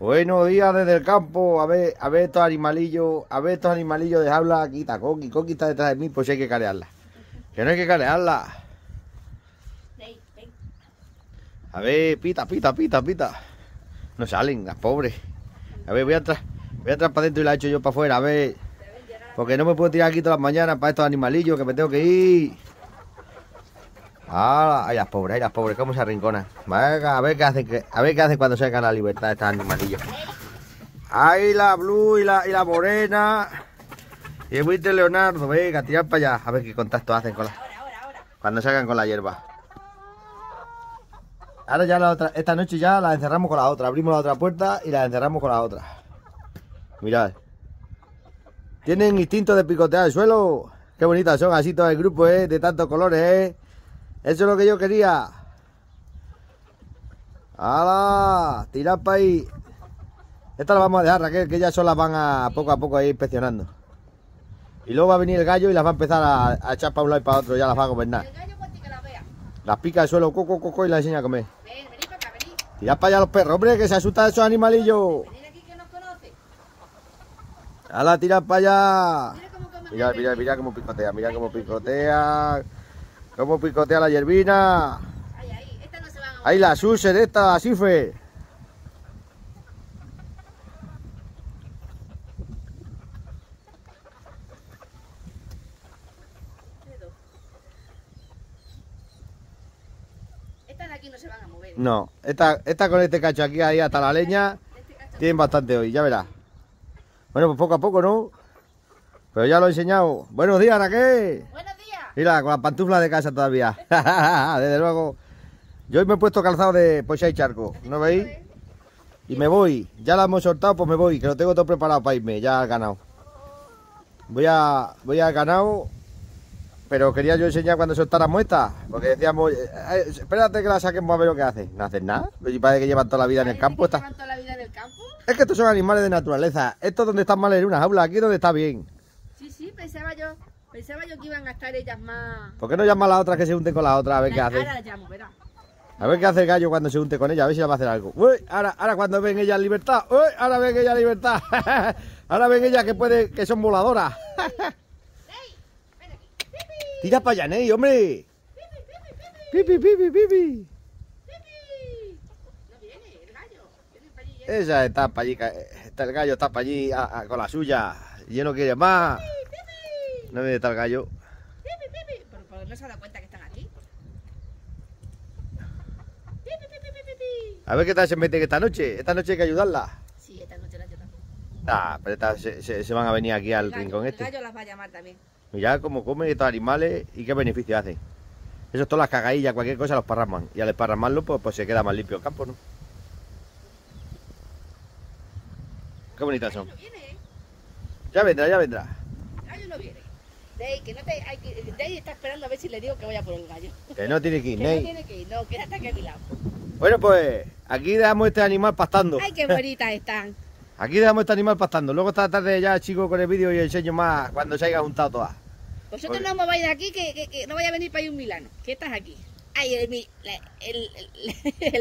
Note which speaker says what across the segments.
Speaker 1: Buenos días desde el campo. A ver, a ver estos animalillos, a ver estos animalillos, dejadla aquí, está Coqui. Coqui está detrás de mí, pues hay que carearla. Que no hay que carearla. A ver, pita, pita, pita, pita. No salen, las pobres. A ver, voy atrás, voy atrás para adentro y la echo hecho yo para afuera, a ver. Porque no me puedo tirar aquí todas las mañanas para estos animalillos que me tengo que ir. Ah, ay las pobres, ay las pobres, cómo se arrinconan. Venga, a ver qué hacen, a ver qué hacen cuando sacan la libertad estas animalillos Ahí la blue y la, y la morena. Y el buitre Leonardo, venga, tirar para allá. A ver qué contacto hacen con la... Cuando salgan con la hierba. Ahora ya la otra, esta noche ya la encerramos con la otra. Abrimos la otra puerta y la encerramos con la otra. Mirad. Tienen instinto de picotear el suelo. Qué bonitas son así todo el grupo, ¿eh? De tantos colores, ¿eh? Eso es lo que yo quería. ¡Hala! Tira para ahí. Esta la vamos a dejar, Raquel, que ya las van a poco a poco ahí ir inspeccionando. Y luego va a venir el gallo y las va a empezar a, echar para un lado y para otro, ya las va a gobernar. El gallo pues, que vea. Las pica al suelo, coco, coco, y las enseña a comer. Ven, vení para acá, vení. Tirad para allá los perros, hombre, que se asustan esos animalillos. Venid aquí que nos conoce. ¡Hala, tirad para allá! Mira mira, mira cómo picotea, mira cómo picotea. ¿Cómo picotea la yerbina? Ahí, ahí, esta no se a Ahí la Susen esta, así fue. Estas de aquí no se van a mover. ¿eh? No, esta, con este cacho aquí ahí hasta la leña este tienen bastante hoy, ya verás. Bueno, pues poco a poco, ¿no? Pero ya lo he enseñado. Buenos días, Raquel. Mira, con la pantufla de casa todavía. Desde luego. Yo hoy me he puesto calzado de pocha y charco. ¿No veis? Y me voy. Ya la hemos soltado, pues me voy. Que lo tengo todo preparado para irme. Ya al ganado. Voy a, voy a ganado. Pero quería yo enseñar cuando soltáramos esta. Porque decíamos, eh, eh, espérate que la saquemos a ver lo que hace. No hacen nada. Y parece que llevan toda la vida en el campo. Está... toda la vida en el campo? Es que estos son animales de naturaleza. Esto donde están mal en una jaula. Aquí donde está bien. Sí, sí, pensaba yo. Pensaba yo que iban a estar ellas más... ¿Por qué no llamas a la otra que se unten con la otra a ver qué hace? Ahora la llamo, verá. A ver qué hace el gallo cuando se unte con ella, a ver si va a hacer algo. Uy, ahora, ahora cuando ven ella libertad, uy, ahora ven ella libertad. ahora ven ella que puede, que son voladoras. Tira para allá, Ney, hombre. Pipi, pipi, pipi. pipi! Esa está para allí, está, el gallo está para allí con la suya y no quiere más. No me de tal gallo. no se ha dado cuenta que están aquí? A ver qué tal se mete esta noche. Esta noche hay que ayudarla. Sí, esta noche la ayudamos. Ah, pero se, van a venir aquí al rincón este. El gallo las va a llamar también. Mira cómo comen estos animales y qué beneficio hacen. Eso es todas las cagadillas, cualquier cosa los parraman. Y al esparramarlo, pues, pues se queda más limpio el campo, ¿no? Qué bonitas son. ¿eh? Ya vendrá, ya vendrá. El no viene. Dey, que no te, hay que, está esperando a ver si le digo que vaya por el gallo. Que no tiene que ir, que no tiene que ir, no, quédate aquí a mi lado. Bueno, pues aquí dejamos este animal pastando. Ay, qué bonitas están. Aquí dejamos este animal pastando. Luego esta tarde ya, chicos, con el vídeo y enseño más cuando se haya juntado todas. Vosotros no me vais de aquí, que, no vaya a venir para ir un Milano. ¿Qué estás aquí? Ay, el,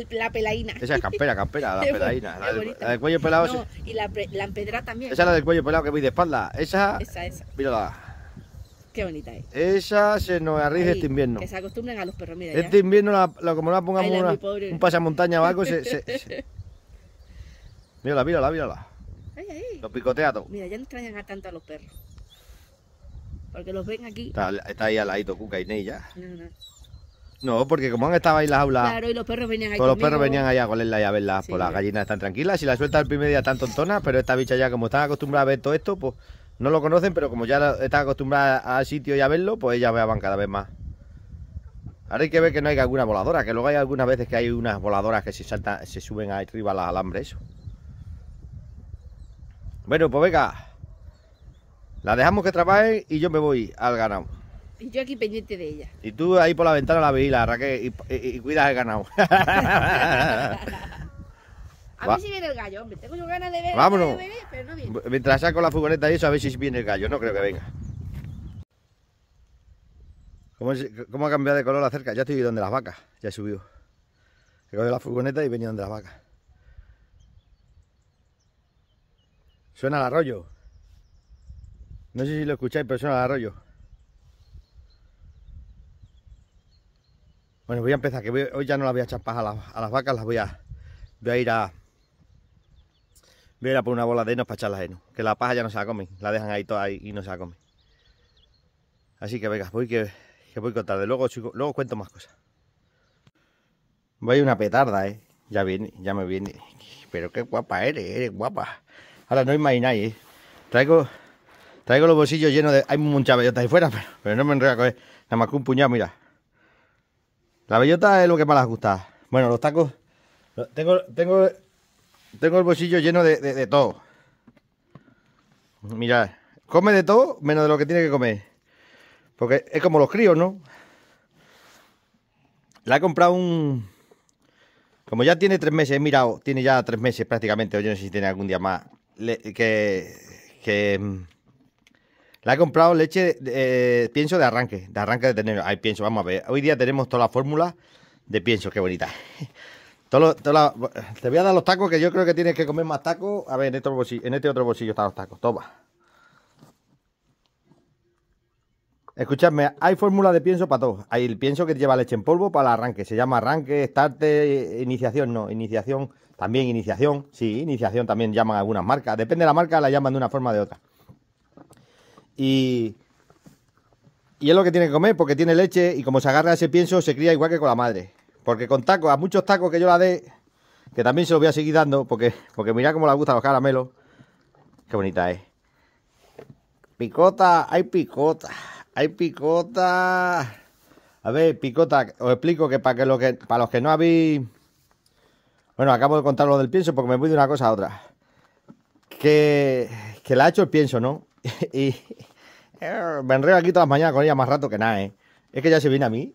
Speaker 1: la pelaína. Esa es campera, campera, la pelaína. La, del cuello pelado. y la, la también. Esa es la del cuello pelado que voy de espalda. Esa. Esa, esa. Mírala bonita Esa se nos arriesga este invierno. Que se acostumbren a los perros, mira. Este invierno, como no la pongamos un pasamontaña abajo, se, se, Mírala, mírala, mírala. Ay, Lo picotea todo. Mira, ya no extrañan a tanto a los perros. Porque los ven aquí. Está, ahí al ladito Cuca y Ney ya. No, porque como han estado ahí las aulas. Claro, y los perros venían ahí Todos los perros venían allá a la y a pues sí, pues las gallinas están tranquilas. Si la suelta el primer día están tontonas, pero esta bicha ya, como están acostumbradas a ver todo esto, pues no lo conocen, pero como ya están acostumbradas al sitio y a verlo, pues ellas veaban cada vez más. Ahora hay que ver que no hay alguna voladora, que luego hay algunas veces que hay unas voladoras que se saltan, se suben arriba a los eso. Bueno, pues venga. La dejamos que trabaje y yo me voy al ganado. Y yo aquí pendiente de ella. Y tú ahí por la ventana la vigila, y y, y, y cuidas el ganado. A ver si viene el gallo, hombre. Tengo yo ganas de ver. Vámonos. Mientras saco la furgoneta y eso, a ver si viene el gallo. No creo que venga. ¿Cómo, ha cambiado de color la cerca? Ya estoy donde las vacas. Ya he subido. He cogido la furgoneta y venía donde las vacas. Suena el arroyo. No sé si lo escucháis, pero suena el arroyo. Bueno, voy a empezar, que hoy ya no las voy a echar a las, a las vacas, las voy a, voy a ir a, Voy a ir por una bola de heno para echar la heno, Que la paja ya no se la comen. La dejan ahí toda ahí y no se la comen. Así que venga, voy que, voy con tarde. Luego, chico, luego cuento más cosas. voy una petarda, ¿eh? Ya viene, ya me viene. Pero qué guapa eres, eres guapa. Ahora no imagináis, ¿eh? Traigo, traigo los bolsillos llenos de... Hay mucha bellota ahí fuera, pero, no me enredo a coger. Nada más que un puñado, mira. La bellota es lo que más les gusta. Bueno, los tacos... Tengo, tengo tengo el bolsillo lleno de, todo. Mira, come de todo menos de lo que tiene que comer. Porque es como los críos, ¿no? Le he comprado un... Como ya tiene tres meses, he mirado, tiene ya tres meses prácticamente, o no sé si tiene algún día más, le, que, mm, comprado leche, eh, pienso de arranque, de arranque de tener. Ay, pienso, vamos a ver. Hoy día tenemos toda la fórmula de pienso, qué bonita te voy a dar los tacos que yo creo que tienes que comer más tacos. A ver, en este, este otro bolsillo están los tacos. Toma. Escuchadme, hay fórmula de pienso para todos. Hay el pienso que lleva leche en polvo para el arranque. Se llama arranque, estarte, eh, iniciación, no, iniciación, también iniciación. Sí, iniciación también llaman algunas marcas. Depende de la marca, la llaman de una forma o de otra. Y, y es lo que tiene que comer porque tiene leche y como se agarra ese pienso se cría igual que con la madre. Porque con tacos, a muchos tacos que yo la dé, que también se los voy a seguir dando, porque, porque mira cómo la gusta los caramelos. Qué bonita es. Picota, hay picota, hay picota. A ver, picota, os explico que para, que, lo que, para los que no habéis... Bueno, acabo de contar lo del pienso porque me voy de una cosa a otra. Que, que la ha hecho el pienso, ¿no? y me enredo aquí todas las mañanas con ella más rato que nada, ¿eh? Es que ya se viene a mí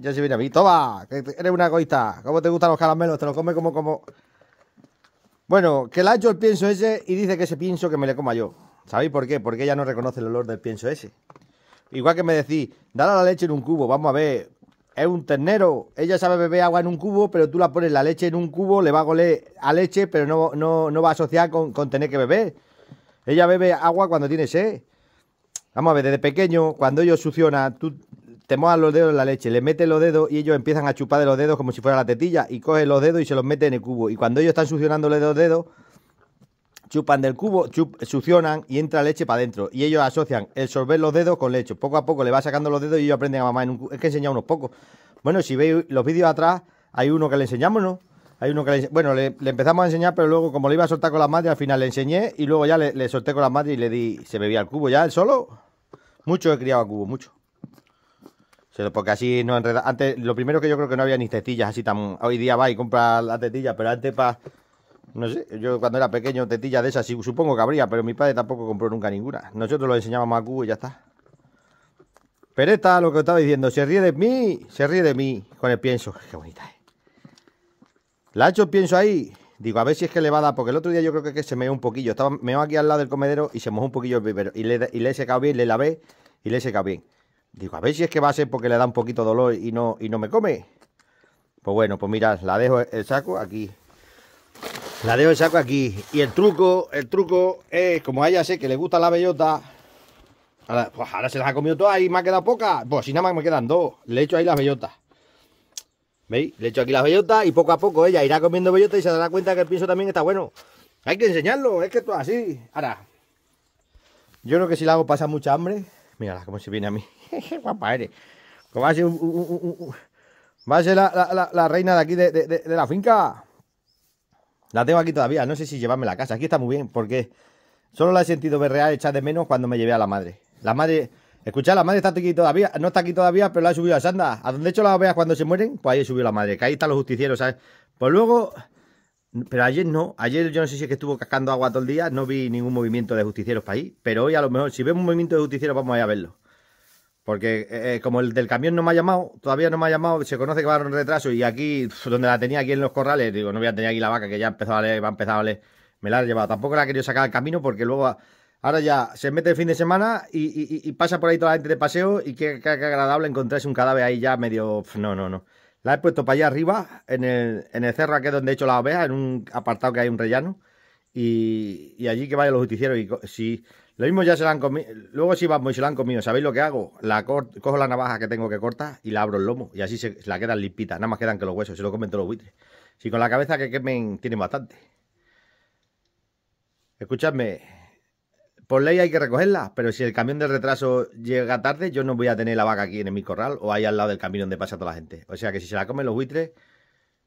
Speaker 1: ya se viene a mí. Toma, que eres una egoísta. ¿Cómo te gustan los caramelos? Te los come como como. Bueno, que la ha hecho el pienso ese y dice que ese pienso que me le coma yo. ¿Sabéis por qué? Porque ella no reconoce el olor del pienso ese. Igual que me decís, dale la leche en un cubo, vamos a ver. Es un ternero. Ella sabe beber agua en un cubo, pero tú la pones la leche en un cubo, le va a goler a leche, pero no, no, va a asociar con, tener que beber. Ella bebe agua cuando tiene sed. Vamos a ver, desde pequeño, cuando ellos succionan, tú te mojan los dedos en la leche, le mete los dedos y ellos empiezan a chupar de los dedos como si fuera la tetilla y cogen los dedos y se los meten en el cubo. Y cuando ellos están succionándole los dedos, chupan del cubo, succionan y entra leche para adentro. Y ellos asocian el sorber los dedos con leche. Poco a poco le va sacando los dedos y ellos aprenden a mamar en un cubo. Es que he enseñado unos pocos. Bueno, si veis los vídeos atrás, hay uno que le enseñamos, ¿no? Hay uno que le, bueno, le, empezamos a enseñar, pero luego como le iba a soltar con las madres, al final le enseñé y luego ya le, solté con la madre y le di, se bebía el cubo ya él solo. Mucho he criado a cubo, mucho. Porque así no enreda. Antes, lo primero que yo creo que no había ni tetillas así tan. Hoy día va y compra la tetilla, pero antes para. No sé, yo cuando era pequeño tetillas de esas, supongo que habría, pero mi padre tampoco compró nunca ninguna. Nosotros lo enseñábamos a cubo y ya está. Pero esta, lo que estaba diciendo, se ríe de mí, se ríe de mí con el pienso. Qué bonita es. La hecho el pienso ahí. Digo, a ver si es que le va a dar, porque el otro día yo creo que, se meó un poquillo. Estaba meó aquí al lado del comedero y se mojó un poquillo el vivero. Y le, y le he secado bien, le lavé y le he secado bien. Digo, a ver si es que va a ser porque le da un poquito dolor y no, y no me come. Pues bueno, pues mirad, la dejo el saco aquí. La dejo el saco aquí. Y el truco, el truco es, como a ella sé que le gusta la bellota, ahora, pues ahora se las ha comido todas y me ha quedado poca. Pues si nada más me quedan dos, le echo ahí las bellotas. ¿Veis? Le echo aquí las bellotas y poco a poco ella irá comiendo bellotas y se dará cuenta que el pienso también está bueno. Hay que enseñarlo, es que esto así. Ahora, yo creo que si la hago pasa mucha hambre. Mírala, cómo se viene a mí. Qué va a ser, va a ser la, reina de aquí de, la finca? La tengo aquí todavía, no sé si llevarme la casa. Aquí está muy bien, porque solo la he sentido berrear, echar de menos cuando me llevé a la madre. La madre, escuchad, la madre está aquí todavía, no está aquí todavía, pero la he subido a Sanda. A donde hecho las veas cuando se mueren, pues ahí he subido la madre, que ahí están los justicieros, ¿sabes? Pues luego, pero ayer no, ayer yo no sé si es que estuvo cascando agua todo el día, no vi ningún movimiento de justicieros para ahí, pero hoy a lo mejor, si vemos un movimiento de justicieros, vamos a ir a verlo. Porque eh, eh, como el del camión no me ha llamado, todavía no me ha llamado, se conoce que va a un retraso y aquí, donde la tenía aquí en los corrales, digo, no voy a tener aquí la vaca que ya empezó a leer, va a empezar a leer, me la ha llevado. Tampoco la ha querido sacar al camino porque luego ahora ya se mete el fin de semana y, pasa por ahí toda la gente de paseo y qué, agradable encontrarse un cadáver ahí ya medio... No, no, no. La he puesto para allá arriba, en el, en el cerro aquí donde he hecho la oveja, en un apartado que hay un rellano y, allí que vaya los justicieros y si... Lo mismo ya se la han comido. Luego si vamos y se la han comido, ¿sabéis lo que hago? La cojo la navaja que tengo que cortar y la abro el lomo. Y así se la quedan limpita. Nada más quedan que los huesos. Se lo comen todos los buitres. Si con la cabeza que quemen tienen bastante. Escuchadme. Por ley hay que recogerla, pero si el camión de retraso llega tarde, yo no voy a tener la vaca aquí en mi corral o ahí al lado del camión donde pasa toda la gente. O sea que si se la comen los buitres,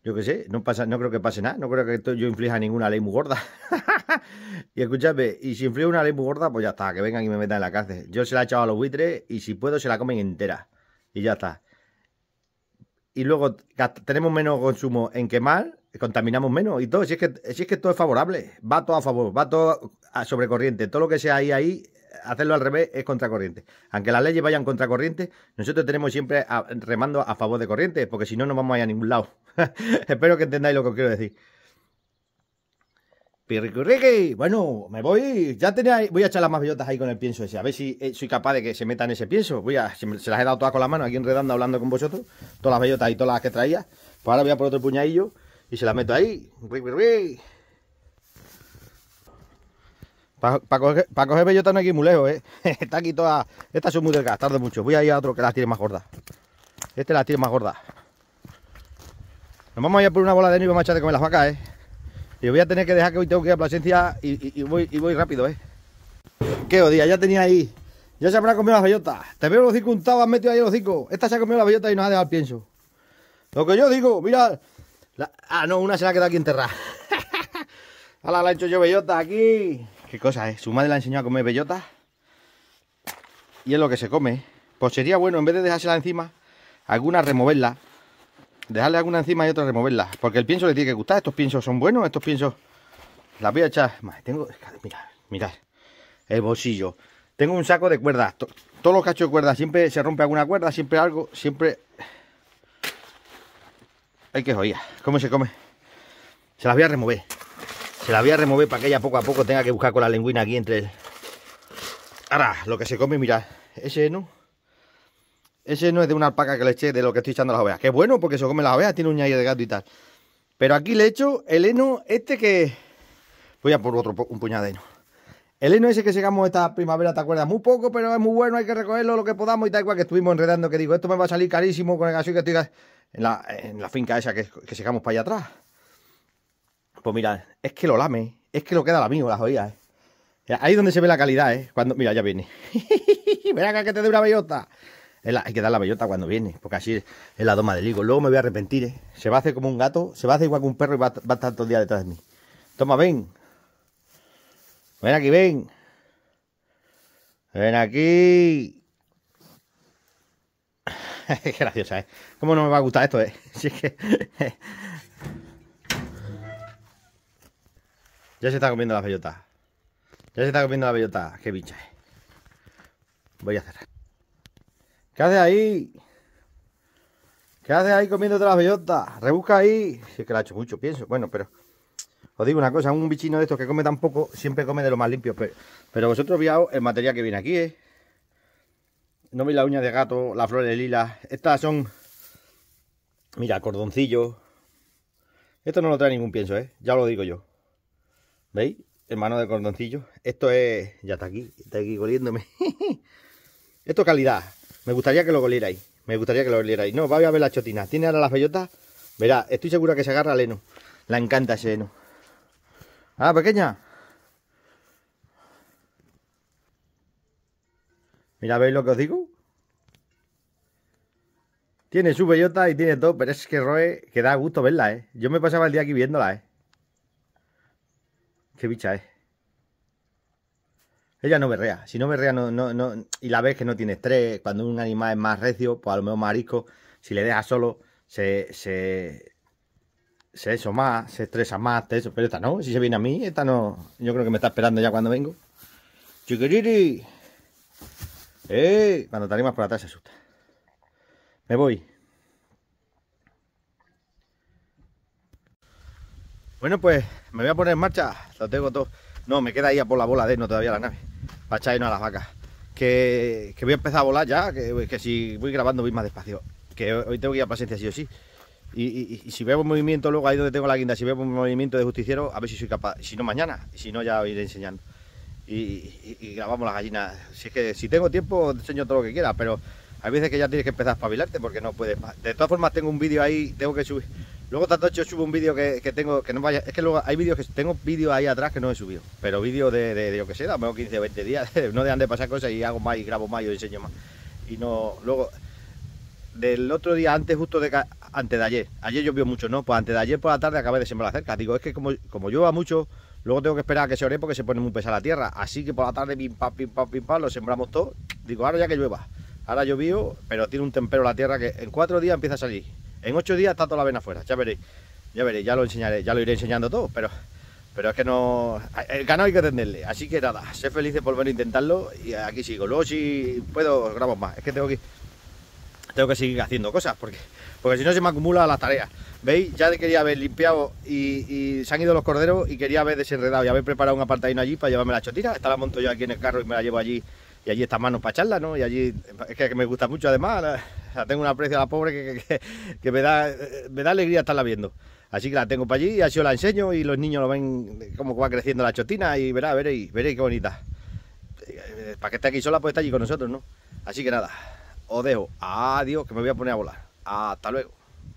Speaker 1: yo qué sé, no, pasa, no creo que pase nada, no creo que yo inflija ninguna ley muy gorda. y escúchame, y si inflijo una ley muy gorda, pues ya está, que vengan y me metan en la cárcel. Yo se la he echado a los buitres y si puedo se la comen entera. Y ya está. Y luego tenemos menos consumo en quemar, contaminamos menos y todo. Si es que, si es que todo es favorable, va todo a favor, va todo a sobrecorriente. Todo lo que sea ahí, ahí hacerlo al revés es contracorriente. Aunque las leyes vayan contracorriente, nosotros tenemos siempre remando a favor de corriente, porque si no, no vamos a ir a ningún lado. Espero que entendáis lo que os quiero decir. Pirricurriqui, bueno, me voy. Ya tenía, voy a echar las más bellotas ahí con el pienso ese. A ver si eh, soy capaz de que se metan ese pienso. Voy a, se, las he dado todas con la mano aquí enredando, hablando con vosotros. Todas las bellotas y todas las que traía. Pues ahora voy a por otro puñadillo y se las meto ahí. Para coger, pa bellota no hay que ir muy lejos, ¿eh? Está aquí toda... Estas son muy delgadas, tarde mucho. Voy a ir a otro que las tiene más gorda Este la tiene más gorda Nos vamos a ir por una bola de nieve y vamos a echar de comer las vacas, ¿eh? Y voy a tener que dejar que hoy tengo que ir a Plasencia y, voy, y voy, rápido, ¿eh? Qué odia, ya tenía ahí. Ya se habrá comido las bellotas. Te veo los cinco untados, has metido ahí los cinco. Esta se ha comido las bellotas y nos ha dejado el pienso. Lo que yo digo, mira... Ah, no, una se la ha quedado aquí enterrada. Ahora la he hecho yo bellota aquí. Qué cosa, eh? Su madre la enseñado a comer bellotas. Y es lo que se come. Pues sería bueno, en vez de dejársela encima, alguna removerla. Dejarle alguna encima y otra removerla. Porque el pienso le tiene que gustar. Estos piensos son buenos, estos piensos... Las voy a echar... tengo... Mirad, mirad. El bolsillo. Tengo un saco de cuerdas. Todos los cachos de cuerdas. Siempre se rompe alguna cuerda, siempre algo, siempre... Hay que joder. ¿Cómo se come? Se las voy a remover. Se la voy a remover para que ella poco a poco tenga que buscar con la lengüina aquí entre... El... Ahora, lo que se come, mirad. Ese no. Ese no es de una alpaca que le eché de lo que estoy echando a las ovejas. Que bueno, porque se come las ovejas, tiene uña de gato y tal. Pero aquí le echo el heno este que... Voy a por otro un puñado de heno. El heno ese que sacamos esta primavera, ¿te acuerdas? Muy poco, pero es muy bueno, hay que recogerlo lo que podamos y tal cual que estuvimos enredando, que digo, esto me va a salir carísimo con el gasoil que estoy en la, finca esa que, que para allá atrás. Pues mira, es que lo lame, es que lo queda la mío las joya. Eh. Ahí es donde se ve la calidad, ¿eh? Cuando, mira, ya viene. Mira que te dé una bellota. hay que dar la bellota cuando viene, porque así es, la doma del higo. Luego me voy a arrepentir, ¿eh? Se va a hacer como un gato, se va a hacer igual que un perro y va, va a estar todo el día detrás de mí. Toma, ven. Ven aquí, ven. Ven aquí. Qué graciosa, ¿eh? ¿Cómo no me va a gustar esto, eh? Si que... Ya se está comiendo la bellota. Ya se está comiendo la bellota. Qué bicha. Eh. Voy a cerrar. ¿Qué hace ahí? ¿Qué hace ahí comiéndote las bellotas? Rebusca ahí. Sí que la ha hecho mucho, pienso. Bueno, pero... Os digo una cosa, un bichino de estos que come tan poco, siempre come de lo más limpio. Pero, vosotros veáis el material que viene aquí, ¿eh? No veis la uña de gato, las flores lila, Estas son... Mira, cordoncillo. Esto no lo trae ningún pienso, ¿eh? Ya lo digo yo. ¿Veis? Hermano de cordoncillo. Esto es... Ya está aquí. Está aquí coliéndome. Esto es calidad. Me gustaría que lo golierais. Me gustaría que lo golierais. No, va a ver la chotina. Tiene ahora las bellotas. Verá, estoy segura que se agarra al heno. La encanta ese heno. Ah, pequeña. Mira, ¿veis lo que os digo? Tiene su bellota y tiene todo, pero es que Roe que da gusto verla, ¿eh? Yo me pasaba el día aquí viéndola, ¿eh? Qué bicha es. Ella no berrea. Si no berrea no, no, y la ves que no tiene estrés, cuando un animal es más recio, pues a lo mejor marisco, si le deja solo, se, se, se eso más, se estresa más, Pero esta no, si se viene a mí, esta no. Yo creo que me está esperando ya cuando vengo. ¡Chiquiriri! ¡Eh! Cuando te animas por atrás se asusta. Me voy. Bueno, pues me voy a poner en marcha. Lo tengo todo. No, me queda ahí a por la bola de no todavía la nave. Para echar a las vacas. Que, voy a empezar a volar ya. Que, que, si voy grabando voy más despacio. Que hoy tengo que ir a paciencia sí o sí. Y, si veo un movimiento luego ahí donde tengo la guinda, si veo un movimiento de justiciero, a ver si soy capaz. Si no, mañana. Si no, ya os iré enseñando. Y, y, grabamos las gallinas. Si es que si tengo tiempo, enseño todo lo que quiera. Pero hay veces que ya tienes que empezar a espabilarte porque no puedes más. De todas formas, tengo un vídeo ahí, tengo que subir. Luego tanto hecho subo un vídeo que, tengo, que no vaya, es que luego hay vídeos que tengo vídeos ahí atrás que no he subido, pero vídeo de, de, que sea a 15 o 20 días, no dejan de pasar cosas y hago más y grabo más y enseño más. Y no, luego, del otro día antes, justo de antes de ayer, ayer llovió mucho, ¿no? Pues antes de ayer por la tarde acabé de sembrar la cerca. Digo, es que como, como llueva mucho, luego tengo que esperar a que se ore porque se pone muy pesada la tierra. Así que por la tarde, pim, pam, pim, pam, pim, pam, lo sembramos todo. Digo, ahora ya que llueva. Ahora llovió, pero tiene un tempero la tierra que en cuatro días empieza a salir en ocho días está toda la vena afuera, ya veréis. Ya veréis, ya lo enseñaré, ya lo iré enseñando todo, pero, pero es que no... El canal hay que atenderle, así que nada, sé feliz de volver a intentarlo y aquí sigo. Luego si puedo, grabo más. Es que tengo que, tengo que seguir haciendo cosas, porque, porque si no se me acumula las tareas. ¿Veis? Ya quería haber limpiado y, se han ido los corderos y quería haber desenredado y haber preparado un apartadino allí para llevarme la chotira. Esta la monto yo aquí en el carro y me la llevo allí y allí está mano para charla ¿no? Y allí es que me gusta mucho además, tengo una aprecio a la pobre que, que, me, da, me da alegría estarla viendo. Así que la tengo para allí, y así os la enseño y los niños lo ven cómo va creciendo la chotina y verá, veréis, veréis qué bonita. Eh, para que esté aquí sola, pues está allí con nosotros, ¿no? Así que nada, os dejo. Adiós, que me voy a poner a volar. Hasta luego.